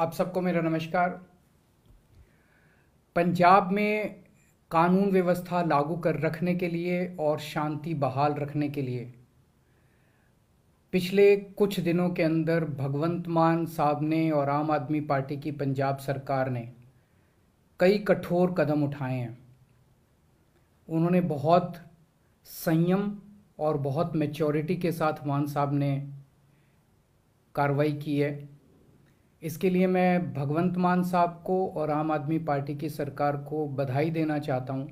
आप सबको मेरा नमस्कार पंजाब में कानून व्यवस्था लागू कर रखने के लिए और शांति बहाल रखने के लिए पिछले कुछ दिनों के अंदर भगवंत मान साहब ने और आम आदमी पार्टी की पंजाब सरकार ने कई कठोर कदम उठाए हैं उन्होंने बहुत संयम और बहुत मेच्योरिटी के साथ मान साहब ने कार्रवाई की है इसके लिए मैं भगवंत मान साहब को और आम आदमी पार्टी की सरकार को बधाई देना चाहता हूँ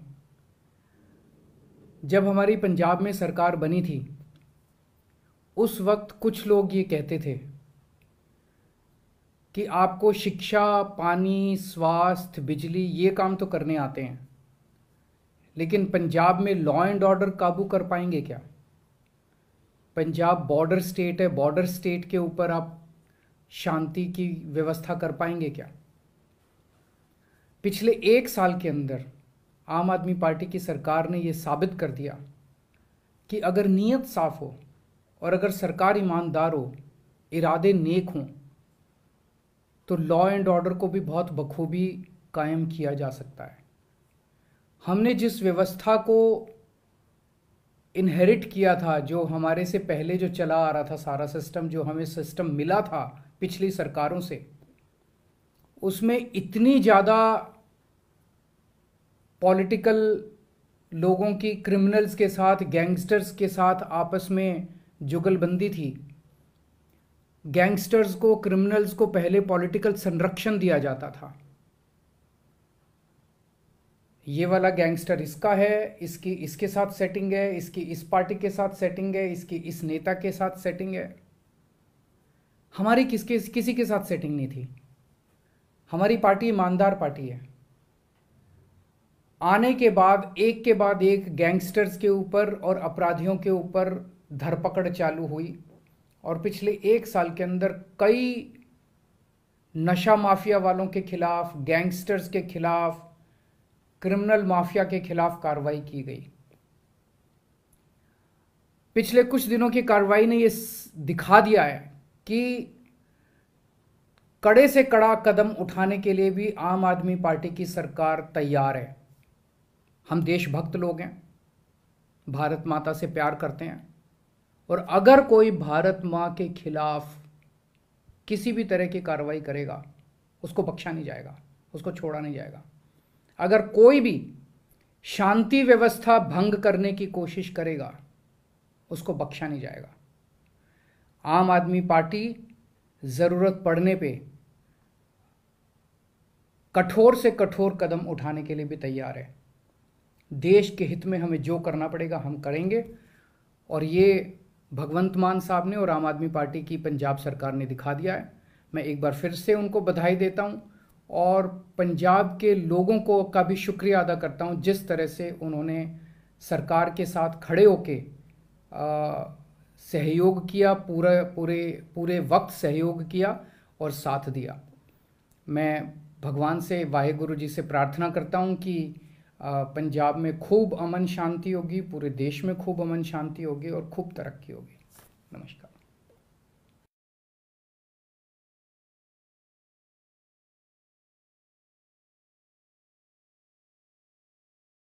जब हमारी पंजाब में सरकार बनी थी उस वक्त कुछ लोग ये कहते थे कि आपको शिक्षा पानी स्वास्थ्य बिजली ये काम तो करने आते हैं लेकिन पंजाब में लॉ एंड ऑर्डर काबू कर पाएंगे क्या पंजाब बॉर्डर स्टेट है बॉर्डर स्टेट के ऊपर आप शांति की व्यवस्था कर पाएंगे क्या पिछले एक साल के अंदर आम आदमी पार्टी की सरकार ने यह साबित कर दिया कि अगर नीयत साफ हो और अगर सरकार ईमानदार हो इरादे नेक हों तो लॉ एंड ऑर्डर को भी बहुत बखूबी कायम किया जा सकता है हमने जिस व्यवस्था को इनहेरिट किया था जो हमारे से पहले जो चला आ रहा था सारा सिस्टम जो हमें सिस्टम मिला था पिछली सरकारों से उसमें इतनी ज़्यादा पॉलिटिकल लोगों की क्रिमिनल्स के साथ गैंगस्टर्स के साथ आपस में जुगलबंदी थी गैंगस्टर्स को क्रिमिनल्स को पहले पॉलिटिकल संरक्षण दिया जाता था ये वाला गैंगस्टर इसका है इसकी इसके साथ सेटिंग है इसकी इस पार्टी के साथ सेटिंग है इसकी इस नेता के साथ सेटिंग है हमारी किसके किसी के साथ सेटिंग नहीं थी हमारी पार्टी ईमानदार पार्टी है आने के बाद एक के बाद एक गैंगस्टर्स के ऊपर और अपराधियों के ऊपर धरपकड़ चालू हुई और पिछले एक साल के अंदर कई नशा माफिया वालों के खिलाफ गैंगस्टर्स के खिलाफ क्रिमिनल माफिया के खिलाफ कार्रवाई की गई पिछले कुछ दिनों की कार्रवाई ने यह दिखा दिया है कि कड़े से कड़ा कदम उठाने के लिए भी आम आदमी पार्टी की सरकार तैयार है हम देशभक्त लोग हैं भारत माता से प्यार करते हैं और अगर कोई भारत माँ के खिलाफ किसी भी तरह की कार्रवाई करेगा उसको बख्शा नहीं जाएगा उसको छोड़ा नहीं जाएगा अगर कोई भी शांति व्यवस्था भंग करने की कोशिश करेगा उसको बख्शा नहीं जाएगा आम आदमी पार्टी ज़रूरत पड़ने पे कठोर से कठोर कदम उठाने के लिए भी तैयार है देश के हित में हमें जो करना पड़ेगा हम करेंगे और ये भगवंत मान साहब ने और आम आदमी पार्टी की पंजाब सरकार ने दिखा दिया है मैं एक बार फिर से उनको बधाई देता हूँ और पंजाब के लोगों को का भी शुक्रिया अदा करता हूँ जिस तरह से उन्होंने सरकार के साथ खड़े होके सहयोग किया पूरा पूरे पूरे वक्त सहयोग किया और साथ दिया मैं भगवान से वाहेगुरु जी से प्रार्थना करता हूँ कि पंजाब में खूब अमन शांति होगी पूरे देश में खूब अमन शांति होगी और खूब तरक्की होगी नमस्कार